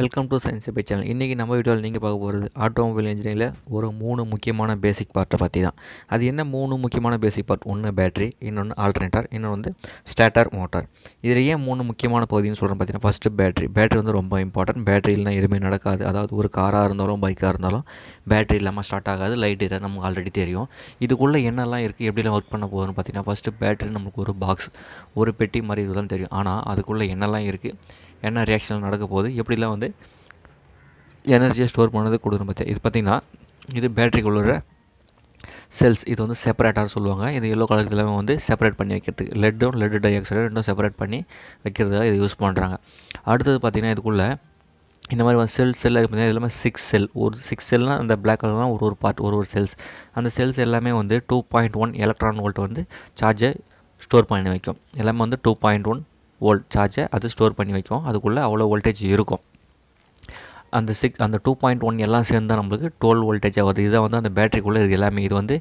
welcome to science by channel இன்றைக்கி நம்ம வீடியோவில் நீங்கள் பார்க்க போகிறது ஆட்டோமொபைல் இன்ஜினியரில் ஒரு மூணு முக்கியமான பேசிக் பார்ட்டை பற்றி தான் அது என்ன மூணு முக்கியமான பேசிக் பார்ட் ஒன்று பேட்டரி இன்னொன்று ஆல்டர்னேட்டர் இன்னொன்று வந்து ஸ்டேட்டர் மோட்டார் இதில் ஏன் மூணு முக்கியமான பகுதின்னு சொல்கிறேன் பார்த்தீங்கன்னா ஃபஸ்ட்டு பேட்டரி பேட்டரி வந்து ரொம்ப இம்பார்ட்டன்ட் பேட்டரி இல்லைனா எதுவுமே நடக்காது அதாவது ஒரு காராக இருந்தாலும் பைக்காக இருந்தாலும் பேட்டரி இல்லாமல் ஸ்டார்ட் ஆகாது லைட் இதை நமக்கு ஆல்ரெடி தெரியும் இதுக்குள்ளே என்னெல்லாம் இருக்குது எப்படிலாம் ஒர்க் பண்ண போகுதுன்னு பார்த்தீங்கன்னா ஃபஸ்ட்டு பேட்டரி நமக்கு ஒரு பாக்ஸ் ஒரு பெட்டி மாதிரி இதுதான் தெரியும் ஆனால் அதுக்குள்ளே என்னெல்லாம் இருக்குது என்ன ரியாக்ஷன் நடக்க போகுது எப்படிலாம் வந்து வந்து எனர்ஜியை ஸ்டோர் பண்ணது கொடுக்குறோம் பற்றி இது பார்த்திங்கன்னா இது பேட்டரிக்கு உள்ள செல்ஸ் இது வந்து செப்பரேட்டாக சொல்லுவாங்க இது எல்லோ கலர் எல்லாமே வந்து செப்பரேட் பண்ணி வைக்கிறதுக்கு லெட்டும் லெட் டை ஆக்சைடு ரெண்டும் செப்பரேட் பண்ணி வைக்கிறதுக்காக இது யூஸ் பண்ணுறாங்க அடுத்தது பார்த்திங்கன்னா இதுக்குள்ளே இந்த மாதிரி வந்து செல் செல்லாக பார்த்தீங்கன்னா எல்லாமே சிக்ஸ் செல் ஒரு சிக்ஸ் செல்னால் அந்த பிளாக் கலர்லாம் ஒரு ஒரு பார்ட் ஒரு ஒரு செல்ஸ் அந்த செல்ஸ் எல்லாமே வந்து two point one electron volt வந்து சார்ஜை ஸ்டோர் பண்ணி வைக்கும் எல்லாமே வந்து டூ பாயிண்ட் ஒன் வோல்ட் சார்ஜை அது ஸ்டோர் பண்ணி வைக்கும் அதுக்குள்ளே அவ்வளோ வோல்டேஜ் இருக்கும் அந்த சிக் அந்த டூ பாயிண்ட் ஒன் எல்லாம் சேர்ந்து தான் நம்மளுக்கு டுவெல் வோல்டேஜ் ஆகுது இதை வந்து அந்த பேட்டரிக்குள்ளே இருக்குது எல்லாமே இது வந்து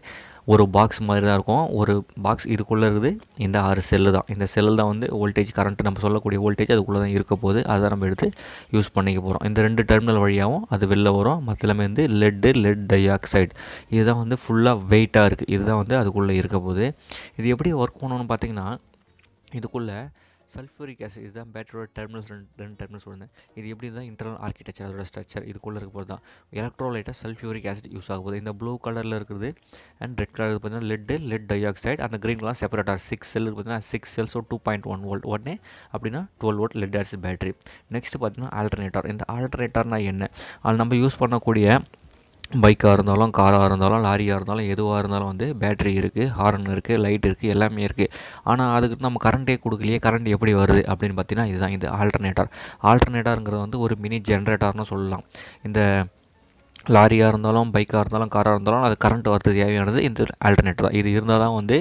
ஒரு பாக்ஸ் மாதிரி தான் இருக்கும் ஒரு பாக்ஸ் இதுக்குள்ளே இருக்குது இந்த ஆறு செல்லு தான் இந்த செல்லு தான் வந்து வோல்டேஜ் கரண்ட் நம்ம சொல்லக்கூடிய வோல்டேஜ் அதுக்குள்ளே தான் இருக்க போகுது அதை நம்ம எடுத்து யூஸ் பண்ணிக்க போகிறோம் இந்த ரெண்டு டெர்மினல் வழியாகவும் அது வெளில வரும் மற்ற வந்து லெட்டு லெட் டை ஆக்சைடு இதுதான் வந்து ஃபுல்லாக வெயிட்டாக இருக்குது இதுதான் வந்து அதுக்குள்ளே இருக்க போகுது இது எப்படி ஒர்க் பண்ணணும்னு பார்த்திங்கன்னா இதுக்குள்ளே சல்ஃபூரிக் ஆசிட் இதுதான் பேட்டரியோட டெர்மினல்ஸ் ரெண்டு ரெண்டு டெர்மினல்ஸ் சொல்லுங்கள் இது எப்படி தான் இன்டர்னல் ஆர்கிடெக்சர் அதோட ஸ்ட்ரக்சர் இதுக்குள்ளே இருக்க போது தான் எலக்ட்ரோலைட்டாக சல்ஃபியூரிக் ஆசிட் யூஸ் ஆகும் போது இந்த ப்ளூ கலரில் இருக்கிறது அண்ட் ரெட் கலர் பார்த்தீங்கன்னா லெட் லெட் டை ஆக்சைடு அந்த க்ரீன் செப்பரேட்டாக சிக்ஸ் செல் பார்த்தீங்கன்னா six cell so two point one volt உடனே அப்படின்னா twelve volt lead acid battery next பார்த்தீங்கன்னா ஆல்டர்னேட்டர் இந்த ஆல்டர்னேட்டர்னால் என்ன அது நம்ம யூஸ் பண்ணக்கூடிய பைக்காக இருந்தாலும் காராக இருந்தாலும் லாரியாக இருந்தாலும் எதுவாக இருந்தாலும் வந்து பேட்ரி இருக்குது ஹார்ன் இருக்குது லைட் இருக்குது எல்லாமே இருக்குது ஆனால் அதுக்கு நம்ம கரண்ட்டே கொடுக்கலையே கரண்ட் எப்படி வருது அப்படின்னு பார்த்தீங்கன்னா இதுதான் இது ஆல்டர்னேட்டர் ஆல்டர்னேட்டருங்கிறது வந்து ஒரு மினி ஜென்ரேட்டர்னு சொல்லலாம் இந்த லாரியாக இருந்தாலும் பைக்காக இருந்தாலும் காராக இருந்தாலும் அது கரண்ட் வரது தேவையானது இந்த ஆல்டர்னேட்டர் தான் இது இருந்தால் தான் வந்து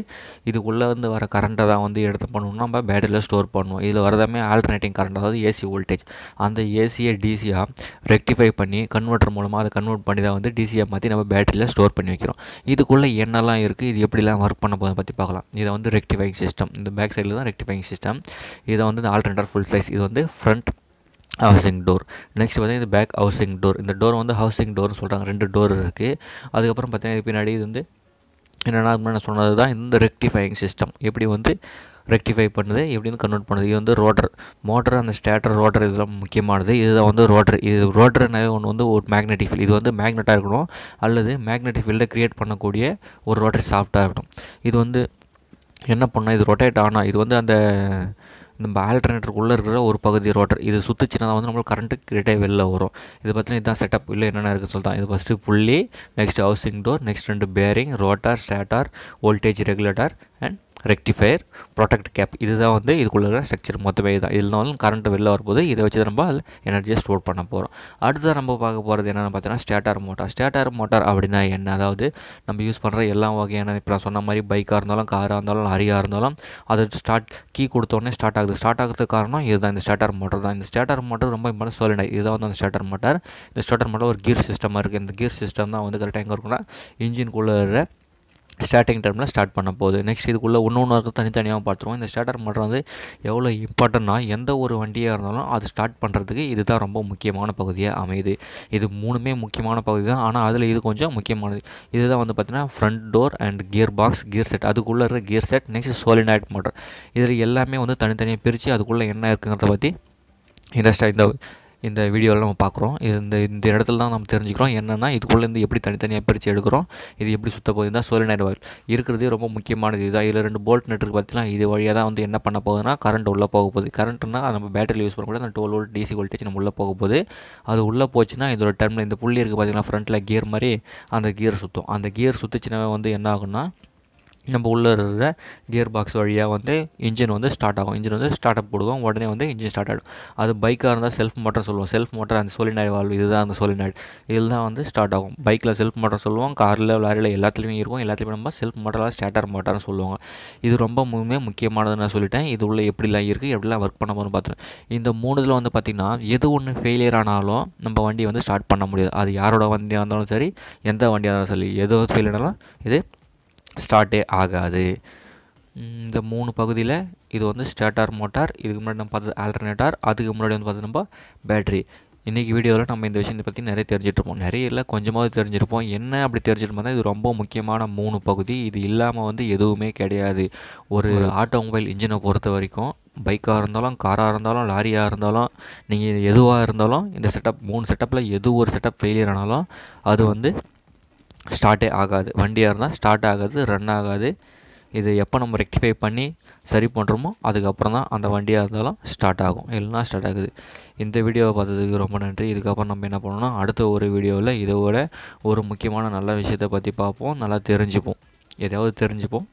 இதுக்குள்ளே வந்து வர கரண்ட்டை தான் வந்து எடுத்து பண்ணணும்னா நம்ம பேட்டரியில் ஸ்டோர் பண்ணுவோம் இதில் வரதாமே ஆல்டர்னேட்டிங் கரண்ட் அதாவது ஏசி வோல்டேஜ் அந்த ஏசியை டிசியாக ரெக்டிஃபை பண்ணி கன்வெர்ட்டர் மூலமாக அதை கன்வெர்ட் பண்ணி தான் வந்து டிசியாக மாற்றி நம்ம பேட்டரியில் ஸ்டோர் பண்ணி வைக்கிறோம் இதுக்குள்ளே என்னெல்லாம் இருக்குது இது எப்படிலாம் ஒர்க் பண்ண போதும் பற்றி பார்க்கலாம் இதை வந்து ரெக்டிஃபைங் சிஸ்டம் இந்த பேக் சைடில் தான் ரெக்டிஃபைங் சிஸ்டம் இதை வந்து இந்த ஆல்டர்னேட்டர் ஃபுல் சைஸ் இது வந்து ஃப்ரண்ட் ஹவுசிங் டோர் நெக்ஸ்ட் பார்த்தீங்கன்னா இது பேக் ஹவுசிங் டோர் இந்த டோர் வந்து ஹவுசிங் டோர்னு சொல்கிறாங்க ரெண்டு டோர் இருக்குது அதுக்கப்புறம் பார்த்தீங்கன்னா இது பின்னாடி இது வந்து என்னென்னா நான் சொன்னது தான் இந்த ரெக்டிஃபையிங் சிஸ்டம் எப்படி வந்து ரெக்டிஃபை பண்ணுது எப்படி வந்து கன்வெர்ட் பண்ணுது இது வந்து ரோட்டர் மோட்டர் அந்த ஸ்டேட்டர் ரோட்டர் இதெல்லாம் முக்கியமானது இதுதான் வந்து ரோட்டர் இது ரோட்டர்னாவே ஒன்று வந்து ஒரு மேக்னெட்டிக் ஃபீல்டு இது வந்து மேக்னெட்டாக இருக்கணும் அல்லது மேக்னெட்டிக் ஃபீல்டை க்ரியேட் பண்ணக்கூடிய ஒரு ரோட்டரி சாஃப்டாக இருக்கணும் இது வந்து என்ன பண்ணால் இது ரொட்டேட் ஆனால் இது வந்து அந்த நம்ம உள்ளே இருக்கிற ஒரு பகுதி ரோட்டர் இது சுற்றுச்சுன்னா வந்து நம்மளுக்கு கரண்ட்டு கிரேட்டே வெளில வரும் இது பார்த்தீங்கன்னா இதுதான் செட்டப் இல்லை என்னென்ன இருக்குது சொல்லலாம் இது ஃபஸ்ட்டு புள்ளி நெக்ஸ்ட் ஹவுசிங் டோர் நெக்ஸ்ட் ரெண்டு bearing rotor stator voltage regulator and rectifier product cap இதுதான் வந்து இதுக்குள்ள ஸ்ட்ரக்சர் மொத்தமே இதுதான் இதில் தான் வந்து கரண்ட் வெளில வரும்போது இதை வச்சு நம்ம அதில் எனர்ஜியை ஸ்டோர் பண்ண போகிறோம் அடுத்ததான் நம்ம பார்க்க போகிறது என்னென்னு பார்த்தீங்கன்னா ஸ்டேட்டார் மோட்டார் ஸ்டேட்டார் மோட்டார் அப்படின்னா என்ன அதாவது நம்ம யூஸ் பண்ணுற எல்லா வகையான இப்போ நான் சொன்ன மாதிரி பைக்காக இருந்தாலும் காராக இருந்தாலும் லாரியாக இருந்தாலும் அது ஸ்டார்ட் கீ கொடுத்தோடனே ஸ்டார்ட் ஆகுது ஸ்டார்ட் ஆகிறதுக்கு காரணம் இதுதான் இந்த ஸ்டேட்டார் மோட்டர் தான் இந்த ஸ்டார்டர் மோட்டர் ரொம்ப இம்பார்ட்டன் சொல்லிடுது இதுதான் வந்து அந்த ஸ்டேட்டர் மோட்டார் இந்த ஸ்டேட்டர் மோட்டர் ஒரு கீர் சிஸ்டமாக இருக்குது இந்த கீர் சிஸ்டம் தான் வந்து கரெக்டாக எங்கே இருக்குன்னா இன்ஜின்குள்ளே ஸ்டார்டிங் டைமில் ஸ்டார்ட் பண்ண போகுது நெக்ஸ்ட் இதுக்குள்ளே ஒன்று ஒன்று இருக்க தனித்தனியாக பார்த்துருவோம் இந்த ஸ்டார்டர் மட்டும் வந்து எவ்வளோ இம்பார்ட்டன்னா எந்த ஒரு வண்டியாக இருந்தாலும் அது ஸ்டார்ட் பண்ணுறதுக்கு இதுதான் ரொம்ப முக்கியமான பகுதியாக அமையுது இது மூணுமே முக்கியமான பகுதி தான் ஆனால் அதில் இது கொஞ்சம் முக்கியமானது இதுதான் வந்து பார்த்திங்கன்னா front door and gear box gear set அதுக்குள்ளே இருக்கிற gear set next solenoid motor இதில் எல்லாமே வந்து தனித்தனியாக பிரித்து அதுக்குள்ளே என்ன இருக்குங்கிறத பற்றி இந்த ஸ்டா இந்த இந்த வீடியோவில் நம்ம பார்க்குறோம் இந்த இந்த இடத்துல தான் நம்ம தெரிஞ்சுக்கிறோம் என்னென்னா இதுக்குள்ளேருந்து எப்படி தனித்தனியாக பிரித்து எடுக்கிறோம் இது எப்படி சுத்த போகுதுன்னா சோலினைட் வாயில் இருக்கிறதே ரொம்ப முக்கியமானது இதுதான் இதில் ரெண்டு போல்ட் நெட் பார்த்தீங்கன்னா இது வழியாக தான் வந்து என்ன பண்ண போகுதுன்னா கரண்ட் உள்ளே போக போகுது கரண்ட்னா நம்ம பேட்டரியில் யூஸ் பண்ணக்கூடாது அந்த டுவெல் வோல்ட் டிசி வோல்டேஜ் நம்ம உள்ளே போக போகுது அது உள்ளே போச்சுன்னா இதோட டர்மில் இந்த புள்ளி இருக்குது பார்த்தீங்கன்னா ஃப்ரண்ட்டில் கியர் மாதிரி அந்த கியர் சுற்றும் அந்த கியர் சுற்றுச்சுனாவே வந்து என்ன ஆகுன்னா நம்ம உள்ளே இருக்கிற கியர் பாக்ஸ் வழியாக வந்து இன்ஜின் வந்து ஸ்டார்ட் ஆகும் இன்ஜின் வந்து ஸ்டார்ட் அப் போடுவோம் உடனே வந்து இன்ஜின் ஸ்டார்ட் ஆகிடும் அது பைக்காக இருந்தால் செல்ஃப் மோட்டர் சொல்லுவோம் செல்ஃப் மோட்டர் அந்த சோலினாய்டு வால்வ் இதுதான் அந்த சோலினாய்டு இதில் தான் வந்து ஸ்டார்ட் ஆகும் பைக்கில் செல்ஃப் மோட்டர் சொல்லுவோம் காரில் லாரியில் எல்லாத்துலேயுமே இருக்கும் எல்லாத்துலேயுமே நம்ம செல்ஃப் மோட்டரில் ஸ்டார்டர் மோட்டார்னு சொல்லுவாங்க இது ரொம்ப முழுமே முக்கியமானது நான் சொல்லிட்டேன் இது உள்ள எப்படிலாம் இருக்குது எப்படிலாம் ஒர்க் பண்ண போகணும் பார்த்துருக்கேன் இந்த மூணுதில் வந்து பார்த்திங்கன்னா எது ஒன்று ஃபெயிலியர் ஆனாலும் நம்ம வண்டியை வந்து ஸ்டார்ட் பண்ண முடியாது அது யாரோட வண்டியாக இருந்தாலும் சரி எந்த வண்டியாக இருந்தாலும் சரி எது ஃபெயில் ஆனாலும் இது ஸ்டார்ட்டே ஆகாது இந்த மூணு பகுதியில் இது வந்து ஸ்டேட்டார் மோட்டார் இதுக்கு முன்னாடி நம்ம பார்த்தது ஆல்டர்னேட்டார் அதுக்கு முன்னாடி வந்து பார்த்தது நம்ம பேட்ரி இன்றைக்கி வீடியோவில் நம்ம இந்த விஷயத்தை பற்றி நிறைய தெரிஞ்சிட்ருப்போம் நிறைய இல்லை கொஞ்சமாவது தெரிஞ்சிருப்போம் என்ன அப்படி தெரிஞ்சிருப்போம்னா இது ரொம்ப முக்கியமான மூணு பகுதி இது இல்லாமல் வந்து எதுவுமே கிடையாது ஒரு ஆட்டோமொபைல் இன்ஜினை பொறுத்த வரைக்கும் பைக்காக இருந்தாலும் காராக இருந்தாலும் லாரியாக இருந்தாலும் நீங்கள் எதுவாக இருந்தாலும் இந்த செட்டப் மூணு செட்டப்பில் எது ஒரு செட்டப் ஃபெயிலியர் ஆனாலும் அது வந்து ஸ்டார்ட்டே ஆகாது வண்டியாக இருந்தால் ஸ்டார்ட் ஆகாது ரன் ஆகாது இது எப்போ நம்ம ரெக்டிஃபை பண்ணி சரி பண்ணுறோமோ அதுக்கப்புறம் தான் அந்த வண்டியாக இருந்தாலும் ஸ்டார்ட் ஆகும் இல்லைனா ஸ்டார்ட் ஆகுது இந்த வீடியோவை பார்த்ததுக்கு ரொம்ப நன்றி இதுக்கப்புறம் நம்ம என்ன பண்ணணும்னா அடுத்த ஒரு வீடியோவில் இதோட ஒரு முக்கியமான நல்ல விஷயத்தை பற்றி பார்ப்போம் நல்லா தெரிஞ்சுப்போம் எதையாவது தெரிஞ்சுப்போம்